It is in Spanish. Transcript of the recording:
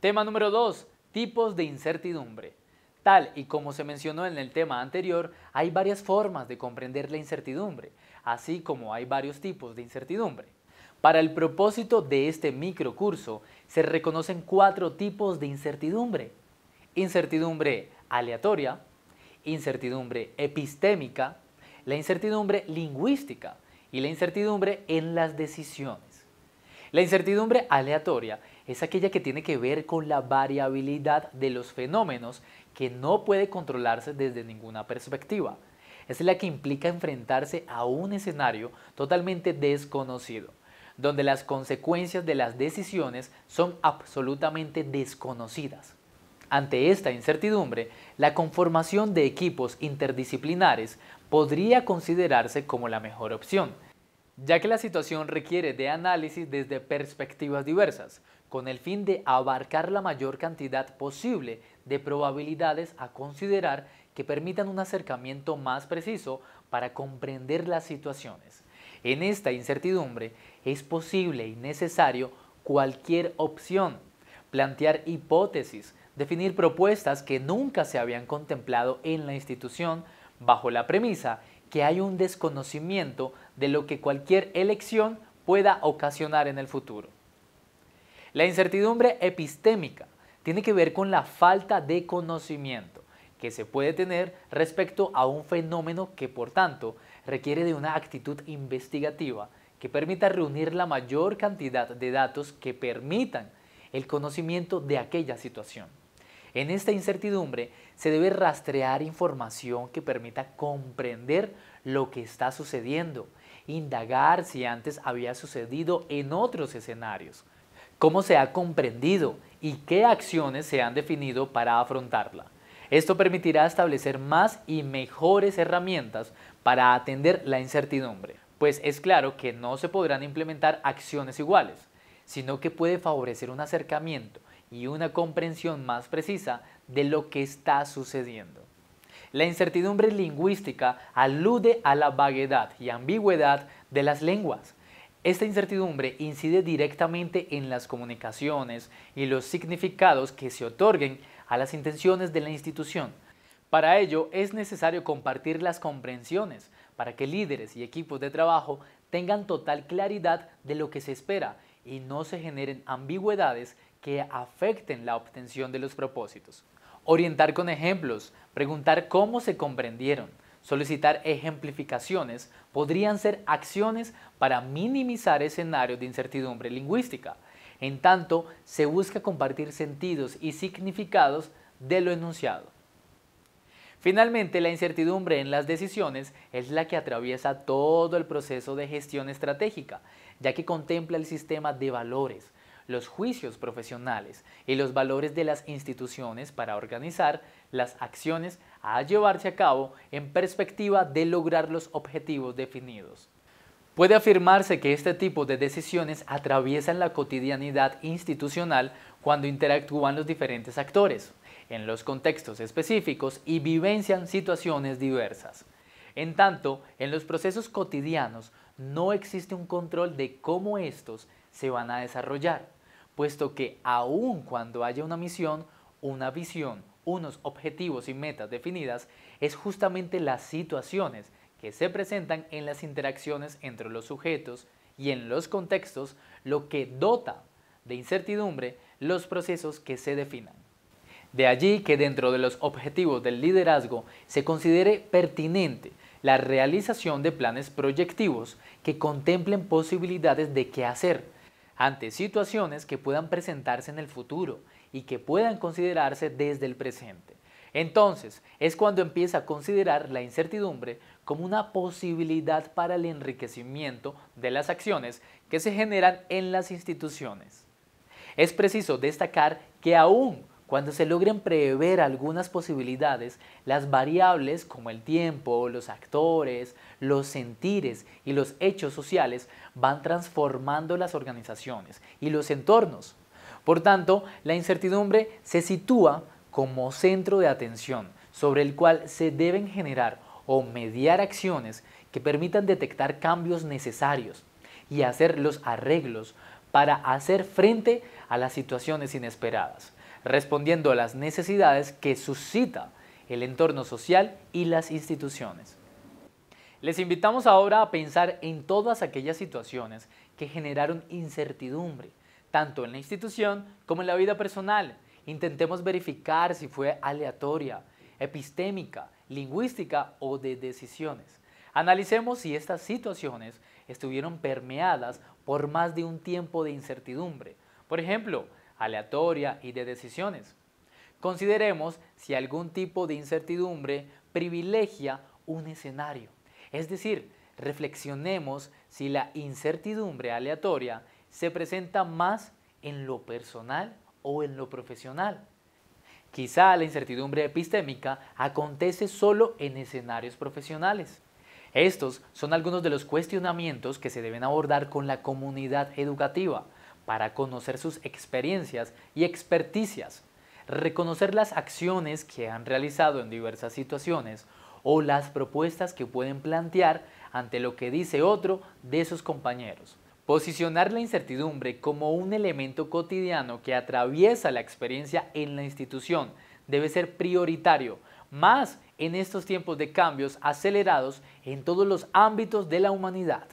Tema número 2. Tipos de incertidumbre. Tal y como se mencionó en el tema anterior, hay varias formas de comprender la incertidumbre, así como hay varios tipos de incertidumbre. Para el propósito de este microcurso, se reconocen cuatro tipos de incertidumbre. Incertidumbre aleatoria, incertidumbre epistémica, la incertidumbre lingüística y la incertidumbre en las decisiones. La incertidumbre aleatoria es aquella que tiene que ver con la variabilidad de los fenómenos que no puede controlarse desde ninguna perspectiva. Es la que implica enfrentarse a un escenario totalmente desconocido, donde las consecuencias de las decisiones son absolutamente desconocidas. Ante esta incertidumbre, la conformación de equipos interdisciplinares podría considerarse como la mejor opción, ya que la situación requiere de análisis desde perspectivas diversas, con el fin de abarcar la mayor cantidad posible de probabilidades a considerar que permitan un acercamiento más preciso para comprender las situaciones. En esta incertidumbre es posible y necesario cualquier opción, plantear hipótesis, definir propuestas que nunca se habían contemplado en la institución bajo la premisa que hay un desconocimiento de lo que cualquier elección pueda ocasionar en el futuro. La incertidumbre epistémica tiene que ver con la falta de conocimiento que se puede tener respecto a un fenómeno que por tanto requiere de una actitud investigativa que permita reunir la mayor cantidad de datos que permitan el conocimiento de aquella situación. En esta incertidumbre se debe rastrear información que permita comprender lo que está sucediendo indagar si antes había sucedido en otros escenarios, cómo se ha comprendido y qué acciones se han definido para afrontarla. Esto permitirá establecer más y mejores herramientas para atender la incertidumbre, pues es claro que no se podrán implementar acciones iguales, sino que puede favorecer un acercamiento y una comprensión más precisa de lo que está sucediendo. La incertidumbre lingüística alude a la vaguedad y ambigüedad de las lenguas. Esta incertidumbre incide directamente en las comunicaciones y los significados que se otorguen a las intenciones de la institución. Para ello es necesario compartir las comprensiones para que líderes y equipos de trabajo tengan total claridad de lo que se espera y no se generen ambigüedades que afecten la obtención de los propósitos. Orientar con ejemplos, preguntar cómo se comprendieron, solicitar ejemplificaciones podrían ser acciones para minimizar escenarios de incertidumbre lingüística. En tanto, se busca compartir sentidos y significados de lo enunciado. Finalmente, la incertidumbre en las decisiones es la que atraviesa todo el proceso de gestión estratégica, ya que contempla el sistema de valores, los juicios profesionales y los valores de las instituciones para organizar las acciones a llevarse a cabo en perspectiva de lograr los objetivos definidos. Puede afirmarse que este tipo de decisiones atraviesan la cotidianidad institucional cuando interactúan los diferentes actores, en los contextos específicos y vivencian situaciones diversas. En tanto, en los procesos cotidianos no existe un control de cómo estos se van a desarrollar puesto que aun cuando haya una misión, una visión, unos objetivos y metas definidas, es justamente las situaciones que se presentan en las interacciones entre los sujetos y en los contextos lo que dota de incertidumbre los procesos que se definan. De allí que dentro de los objetivos del liderazgo se considere pertinente la realización de planes proyectivos que contemplen posibilidades de qué hacer, ante situaciones que puedan presentarse en el futuro y que puedan considerarse desde el presente. Entonces es cuando empieza a considerar la incertidumbre como una posibilidad para el enriquecimiento de las acciones que se generan en las instituciones. Es preciso destacar que aún cuando se logren prever algunas posibilidades, las variables como el tiempo, los actores, los sentires y los hechos sociales van transformando las organizaciones y los entornos. Por tanto, la incertidumbre se sitúa como centro de atención sobre el cual se deben generar o mediar acciones que permitan detectar cambios necesarios y hacer los arreglos para hacer frente a las situaciones inesperadas respondiendo a las necesidades que suscita el entorno social y las instituciones. Les invitamos ahora a pensar en todas aquellas situaciones que generaron incertidumbre, tanto en la institución como en la vida personal. Intentemos verificar si fue aleatoria, epistémica, lingüística o de decisiones. Analicemos si estas situaciones estuvieron permeadas por más de un tiempo de incertidumbre. Por ejemplo, aleatoria y de decisiones. Consideremos si algún tipo de incertidumbre privilegia un escenario. Es decir, reflexionemos si la incertidumbre aleatoria se presenta más en lo personal o en lo profesional. Quizá la incertidumbre epistémica acontece solo en escenarios profesionales. Estos son algunos de los cuestionamientos que se deben abordar con la comunidad educativa para conocer sus experiencias y experticias, reconocer las acciones que han realizado en diversas situaciones o las propuestas que pueden plantear ante lo que dice otro de sus compañeros. Posicionar la incertidumbre como un elemento cotidiano que atraviesa la experiencia en la institución debe ser prioritario, más en estos tiempos de cambios acelerados en todos los ámbitos de la humanidad.